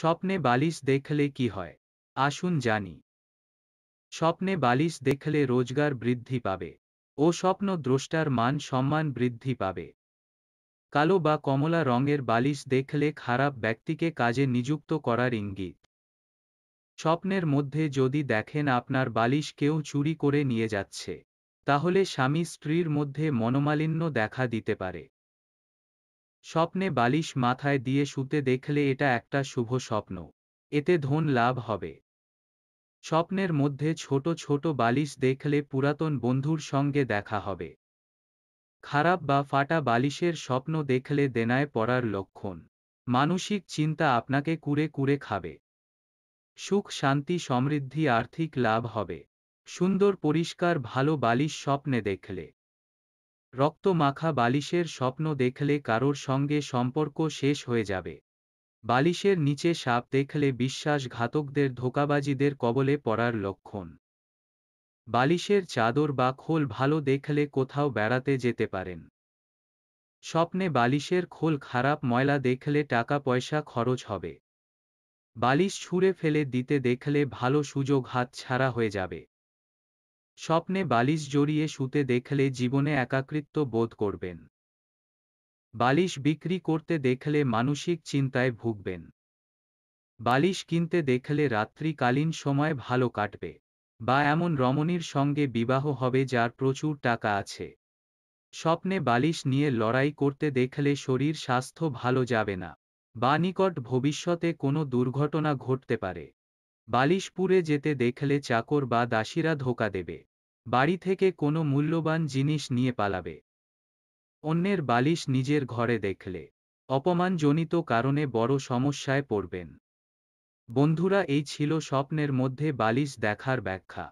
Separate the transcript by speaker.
Speaker 1: স্বপ্নে বালিশ দেখলে কি হয় আসুন জানি স্বপ্নে বালিশ দেখলে রোজগার বৃদ্ধি পাবে ও স্বপ্ন দ্রষ্টার মান সম্মান বৃদ্ধি পাবে কালো বা কমলা রঙের বালিশ দেখলে খারাপ ব্যক্তিকে কাজে নিযুক্ত করার ইঙ্গিত স্বপ্নের মধ্যে যদি দেখেন আপনার বালিশ কেউ চুরি করে নিয়ে যাচ্ছে তাহলে স্বামী স্ত্রীর মধ্যে মনোমালিন্য দেখা দিতে পারে স্বপ্নে বালিশ মাথায় দিয়ে শুতে দেখলে এটা একটা শুভ স্বপ্ন এতে ধন লাভ হবে স্বপ্নের মধ্যে ছোট ছোট বালিশ দেখলে পুরাতন বন্ধুর সঙ্গে দেখা হবে খারাপ বা ফাটা বালিশের স্বপ্ন দেখলে দেনায় পড়ার লক্ষণ মানসিক চিন্তা আপনাকে কুরে কুরে খাবে সুখ শান্তি সমৃদ্ধি আর্থিক লাভ হবে সুন্দর পরিষ্কার ভালো বালিশ স্বপ্নে দেখলে রক্তমাখা বালিশের স্বপ্ন দেখলে কারোর সঙ্গে সম্পর্ক শেষ হয়ে যাবে বালিশের নিচে সাপ দেখলে বিশ্বাসঘাতকদের ধোকাবাজিদের কবলে পড়ার লক্ষণ বালিশের চাদর বা খোল ভালো দেখলে কোথাও বেড়াতে যেতে পারেন স্বপ্নে বালিশের খোল খারাপ ময়লা দেখলে টাকা পয়সা খরচ হবে বালিশ ছুঁড়ে ফেলে দিতে দেখলে ভালো সুযোগ হাত ছাড়া হয়ে যাবে স্বপ্নে বালিশ জড়িয়ে শুতে দেখলে জীবনে একাকৃত্ব বোধ করবেন বালিশ বিক্রি করতে দেখলে মানসিক চিন্তায় ভুগবেন বালিশ কিনতে দেখলে রাত্রিকালীন সময় ভালো কাটবে বা এমন রমণীর সঙ্গে বিবাহ হবে যার প্রচুর টাকা আছে স্বপ্নে বালিশ নিয়ে লড়াই করতে দেখলে শরীর স্বাস্থ্য ভালো যাবে না বা নিকট ভবিষ্যতে কোনো দুর্ঘটনা ঘটতে পারে বালিশ পুড়ে যেতে দেখলে চাকর বা দাসীরা ধোকা দেবে বাড়ি থেকে কোনো মূল্যবান জিনিস নিয়ে পালাবে অন্যের বালিশ নিজের ঘরে দেখলে অপমানজনিত কারণে বড় সমস্যায় পড়বেন বন্ধুরা এই ছিল স্বপ্নের মধ্যে বালিশ দেখার ব্যাখ্যা